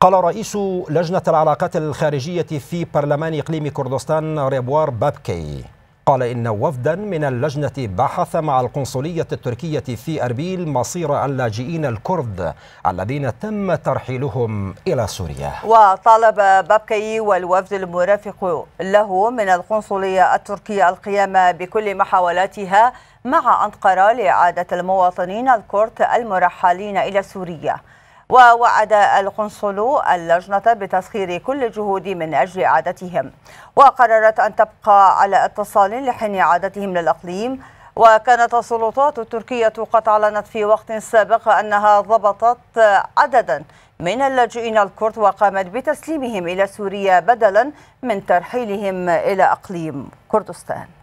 قال رئيس لجنة العلاقات الخارجية في برلمان إقليم كردستان ريبوار بابكي قال إن وفدا من اللجنة بحث مع القنصلية التركية في أربيل مصير اللاجئين الكرد الذين تم ترحيلهم إلى سوريا وطالب بابكي والوفد المرافق له من القنصلية التركية القيام بكل محاولاتها مع أنقرة لإعادة المواطنين الكرد المرحلين إلى سوريا ووعد القنصل اللجنة بتسخير كل الجهود من أجل إعادتهم وقررت أن تبقى على اتصال لحين إعادتهم للأقليم وكانت السلطات التركية قد أعلنت في وقت سابق أنها ضبطت عددا من اللاجئين الكرد وقامت بتسليمهم إلى سوريا بدلا من ترحيلهم إلى أقليم كردستان